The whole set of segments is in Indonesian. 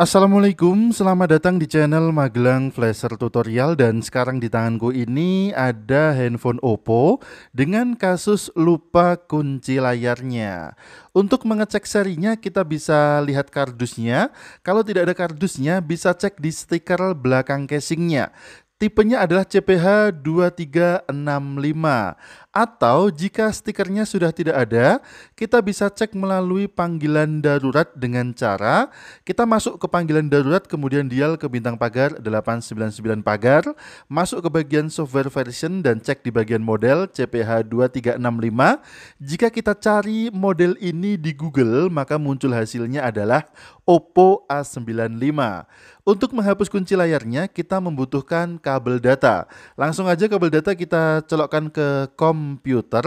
Assalamualaikum, selamat datang di channel Magelang Flasher Tutorial dan sekarang di tanganku ini ada handphone Oppo dengan kasus lupa kunci layarnya. Untuk mengecek serinya kita bisa lihat kardusnya, kalau tidak ada kardusnya bisa cek di stiker belakang casingnya. Tipenya adalah CPH 2365 atau jika stikernya sudah tidak ada, kita bisa cek melalui panggilan darurat dengan cara kita masuk ke panggilan darurat kemudian dial ke bintang pagar 899 pagar, masuk ke bagian software version dan cek di bagian model CPH 2365. Jika kita cari model ini di Google, maka muncul hasilnya adalah Oppo A95. Untuk menghapus kunci layarnya, kita membutuhkan kabel data. Langsung aja kabel data kita colokkan ke komputer.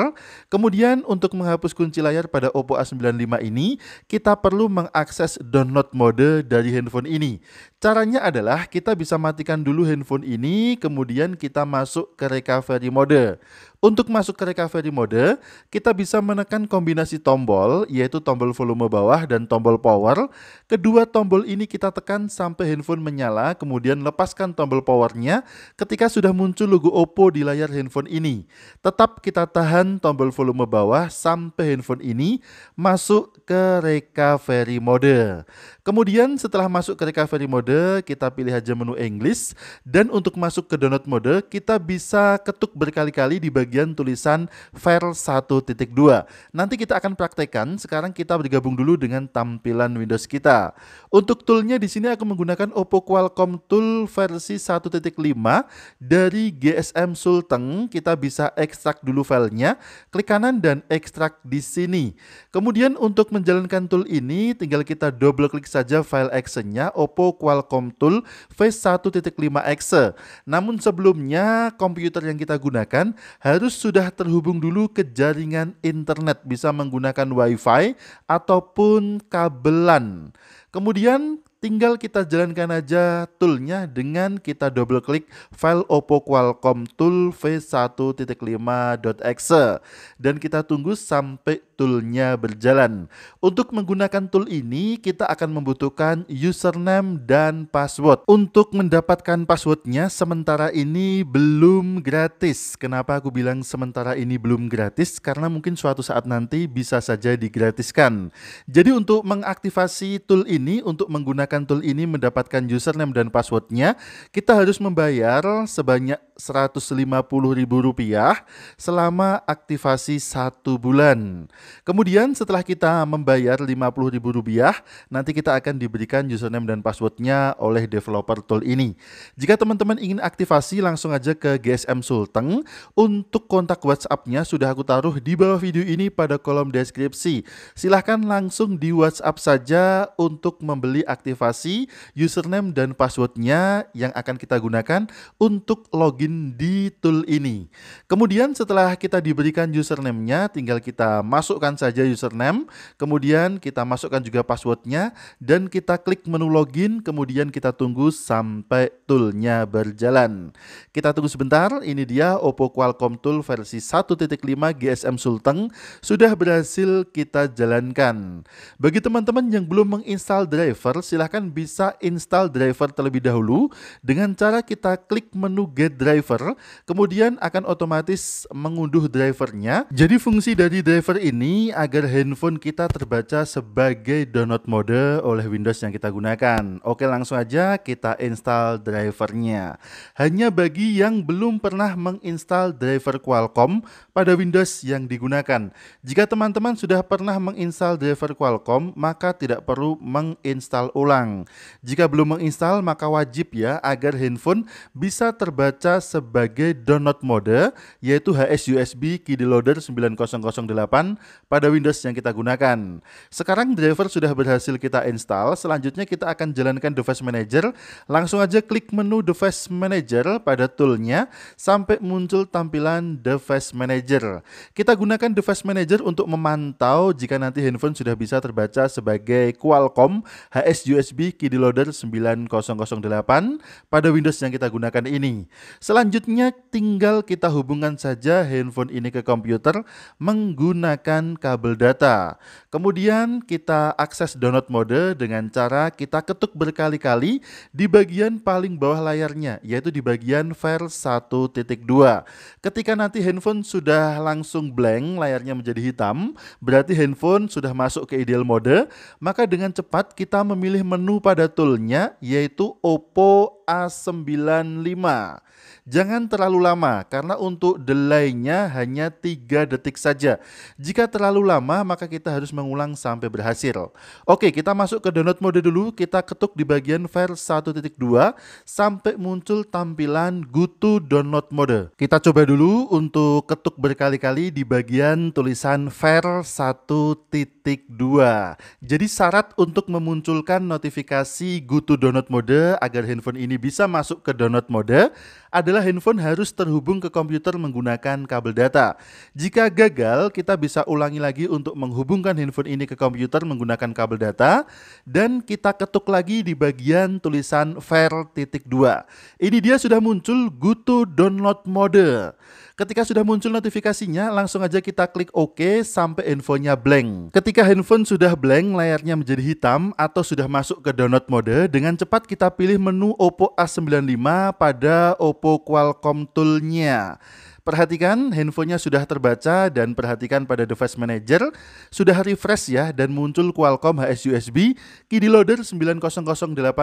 Kemudian untuk menghapus kunci layar pada Oppo A95 ini, kita perlu mengakses download mode dari handphone ini. Caranya adalah kita bisa matikan dulu handphone ini, kemudian kita masuk ke recovery mode. Untuk masuk ke recovery mode, kita bisa menekan kombinasi tombol, yaitu tombol volume bawah dan tombol power. Kedua tombol ini kita tekan sampai handphone menyala, kemudian lepaskan tombol powernya ketika sudah muncul logo Oppo di layar handphone ini. Tetap kita tahan tombol volume bawah sampai handphone ini masuk ke recovery mode. Kemudian setelah masuk ke recovery mode, mode, kita pilih aja menu English. Dan untuk masuk ke download mode, kita bisa ketuk berkali-kali di bagian tulisan file 1.2. Nanti kita akan praktekkan, sekarang kita bergabung dulu dengan tampilan Windows kita. Untuk toolnya di sini aku menggunakan Oppo Qualcomm Tool versi 1.5 dari GSM Sultan Kita bisa ekstrak dulu filenya, klik kanan dan ekstrak di sini. Kemudian untuk menjalankan tool ini, tinggal kita double klik saja file actionnya Oppo Qualcomm Qualcomm Tool V1.5exe. Namun sebelumnya komputer yang kita gunakan harus sudah terhubung dulu ke jaringan internet bisa menggunakan WiFi ataupun kabelan. Kemudian tinggal kita jalankan aja toolnya dengan kita double klik file Oppo Qualcomm Tool V1.5.exe dan kita tunggu sampai toolnya berjalan. Untuk menggunakan tool ini, kita akan membutuhkan username dan password. Untuk mendapatkan passwordnya, sementara ini belum gratis. Kenapa aku bilang sementara ini belum gratis? Karena mungkin suatu saat nanti bisa saja digratiskan. Jadi untuk mengaktifasi tool ini, untuk menggunakan tool ini mendapatkan username dan passwordnya, kita harus membayar sebanyak Rp150.000 selama aktivasi satu bulan. Kemudian setelah kita membayar Rp50.000, nanti kita akan diberikan username dan passwordnya oleh developer tool ini. Jika teman-teman ingin aktivasi, langsung aja ke GSM Sulteng. Untuk kontak WhatsApp-nya sudah aku taruh di bawah video ini pada kolom deskripsi. Silahkan langsung di WhatsApp saja untuk membeli aktivasi username dan passwordnya yang akan kita gunakan untuk login di tool ini. Kemudian setelah kita diberikan username-nya, tinggal kita masuk masukkan saja username, kemudian kita masukkan juga passwordnya, dan kita klik menu login, kemudian kita tunggu sampai toolnya berjalan. Kita tunggu sebentar, ini dia Oppo Qualcomm Tool versi 1.5 GSM Sulteng, sudah berhasil kita jalankan. Bagi teman-teman yang belum menginstal driver, silahkan bisa install driver terlebih dahulu dengan cara kita klik menu get driver, kemudian akan otomatis mengunduh drivernya. Jadi fungsi dari driver ini ini agar handphone kita terbaca sebagai download mode oleh Windows yang kita gunakan. Oke, langsung aja kita install drivernya. Hanya bagi yang belum pernah menginstal driver Qualcomm pada Windows yang digunakan. Jika teman-teman sudah pernah menginstal driver Qualcomm, maka tidak perlu menginstal ulang. Jika belum menginstal, maka wajib ya agar handphone bisa terbaca sebagai download mode, yaitu HSUSB Key Loader 9008 pada Windows yang kita gunakan. Sekarang driver sudah berhasil kita install, selanjutnya kita akan jalankan Device Manager. Langsung aja klik menu Device Manager pada toolnya sampai muncul tampilan Device Manager. Kita gunakan Device Manager untuk memantau jika nanti handphone sudah bisa terbaca sebagai Qualcomm HSUSB USB Key Loader 9008 pada Windows yang kita gunakan ini. Selanjutnya tinggal kita hubungkan saja handphone ini ke komputer menggunakan dan kabel data. Kemudian kita akses download mode dengan cara kita ketuk berkali-kali di bagian paling bawah layarnya, yaitu di bagian file 1.2. Ketika nanti handphone sudah langsung blank, layarnya menjadi hitam, berarti handphone sudah masuk ke ideal mode, maka dengan cepat kita memilih menu pada toolnya, yaitu Oppo A95. Jangan terlalu lama karena untuk delay-nya hanya 3 detik saja. Jika terlalu lama, maka kita harus mengulang sampai berhasil. Oke, kita masuk ke download mode dulu. Kita ketuk di bagian file 1.2 sampai muncul tampilan go to Download Mode. Kita coba dulu untuk ketuk berkali-kali di bagian tulisan file 1.2. Jadi syarat untuk memunculkan notifikasi Go to Download Mode agar handphone ini bisa masuk ke download mode adalah handphone harus terhubung ke komputer menggunakan kabel data. Jika gagal, kita bisa ulangi lagi untuk menghubungkan handphone ini ke komputer menggunakan kabel data dan kita ketuk lagi di bagian tulisan fair titik dua. Ini dia sudah muncul Go to Download Mode. Ketika sudah muncul notifikasinya, langsung aja kita klik OK sampai handphonenya blank. Ketika handphone sudah blank, layarnya menjadi hitam atau sudah masuk ke download mode, dengan cepat kita pilih menu Oppo A95 pada Oppo Qualcomm Tool-nya. Perhatikan, handphonenya sudah terbaca dan perhatikan pada device manager, sudah refresh ya dan muncul Qualcomm HSUSB KIDI Loader 9008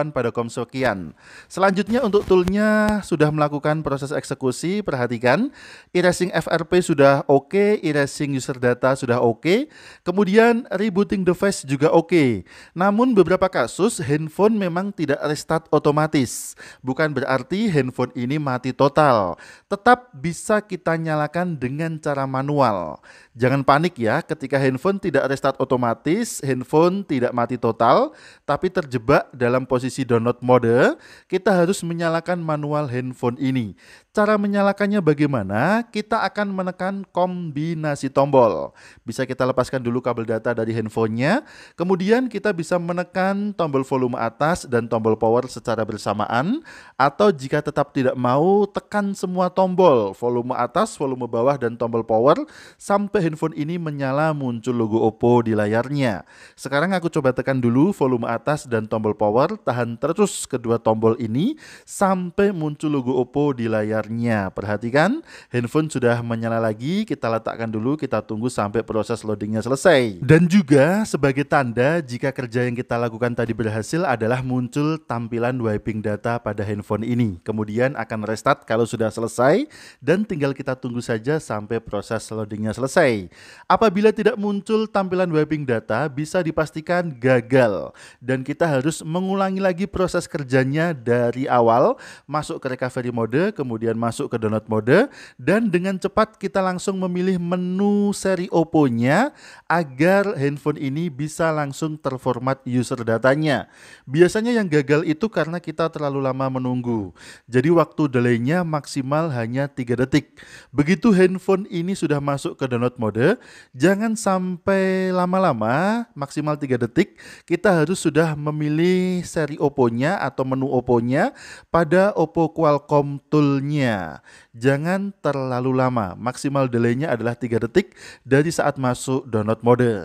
pada kom sekian. Selanjutnya untuk toolnya sudah melakukan proses eksekusi, perhatikan, erasing FRP sudah oke, okay, erasing user data sudah oke, okay, kemudian rebooting device juga oke. Okay. Namun beberapa kasus handphone memang tidak restart otomatis, bukan berarti handphone ini mati total, tetap bisa kita nyalakan dengan cara manual. Jangan panik ya ketika handphone tidak restart otomatis, handphone tidak mati total, tapi terjebak dalam posisi download mode, kita harus menyalakan manual handphone ini. Cara menyalakannya bagaimana? Kita akan menekan kombinasi tombol. Bisa kita lepaskan dulu kabel data dari handphonenya, kemudian kita bisa menekan tombol volume atas dan tombol power secara bersamaan, atau jika tetap tidak mau, tekan semua tombol volume atas, volume bawah, dan tombol power sampai handphone ini menyala muncul logo Oppo di layarnya. Sekarang aku coba tekan dulu volume atas dan tombol power, tahan terus kedua tombol ini sampai muncul logo Oppo di layarnya. Perhatikan, handphone sudah menyala lagi, kita letakkan dulu, kita tunggu sampai proses loadingnya selesai. Dan juga sebagai tanda jika kerja yang kita lakukan tadi berhasil adalah muncul tampilan wiping data pada handphone ini. Kemudian akan restart kalau sudah selesai dan tinggal tinggal kita tunggu saja sampai proses loadingnya selesai. Apabila tidak muncul tampilan webbing data, bisa dipastikan gagal. Dan kita harus mengulangi lagi proses kerjanya dari awal, masuk ke recovery mode, kemudian masuk ke download mode, dan dengan cepat kita langsung memilih menu seri Oppo-nya agar handphone ini bisa langsung terformat user datanya. Biasanya yang gagal itu karena kita terlalu lama menunggu. Jadi waktu delay-nya maksimal hanya 3 detik. Begitu handphone ini sudah masuk ke download mode, jangan sampai lama-lama, maksimal 3 detik, kita harus sudah memilih seri Oppo-nya atau menu Oppo-nya pada Oppo Qualcomm tool-nya. Jangan terlalu lama, maksimal delay-nya adalah 3 detik dari saat masuk download mode.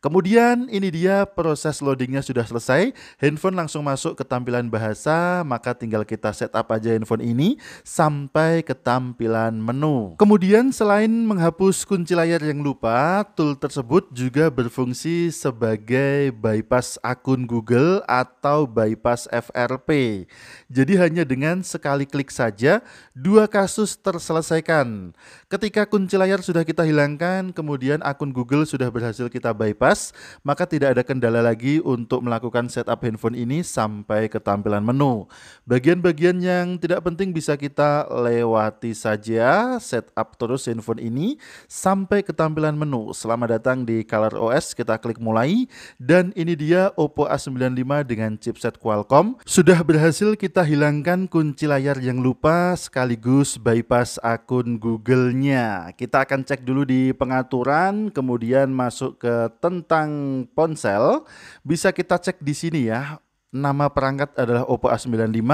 Kemudian ini dia proses loadingnya sudah selesai, handphone langsung masuk ke tampilan bahasa, maka tinggal kita setup aja handphone ini sampai ke tampilan menu Kemudian selain menghapus kunci layar yang lupa, tool tersebut juga berfungsi sebagai bypass akun Google atau bypass FRP. Jadi hanya dengan sekali klik saja dua kasus terselesaikan. Ketika kunci layar sudah kita hilangkan, kemudian akun Google sudah berhasil kita bypass, maka tidak ada kendala lagi untuk melakukan setup handphone ini sampai ke tampilan menu. Bagian-bagian yang tidak penting bisa kita lewati saja setup terus handphone ini sampai ke tampilan menu. Selamat datang di Color OS, kita klik mulai dan ini dia Oppo A95 dengan chipset Qualcomm. Sudah berhasil kita hilangkan kunci layar yang lupa sekaligus bypass akun Google-nya. Kita akan cek dulu di pengaturan, kemudian masuk ke tentang ponsel. Bisa kita cek di sini ya, Nama perangkat adalah Oppo A95,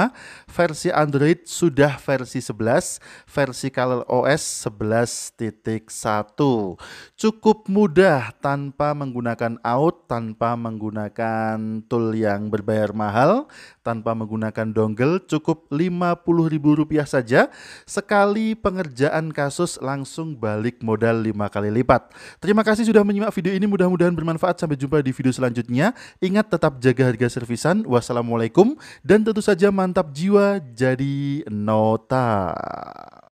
versi Android sudah versi 11, versi Color OS 11.1. Cukup mudah tanpa menggunakan out, tanpa menggunakan tool yang berbayar mahal, tanpa menggunakan dongle, cukup Rp50.000 saja. Sekali pengerjaan kasus langsung balik modal 5 kali lipat. Terima kasih sudah menyimak video ini, mudah-mudahan bermanfaat. Sampai jumpa di video selanjutnya. Ingat tetap jaga harga servisan Wassalamualaikum dan tentu saja mantap jiwa jadi nota.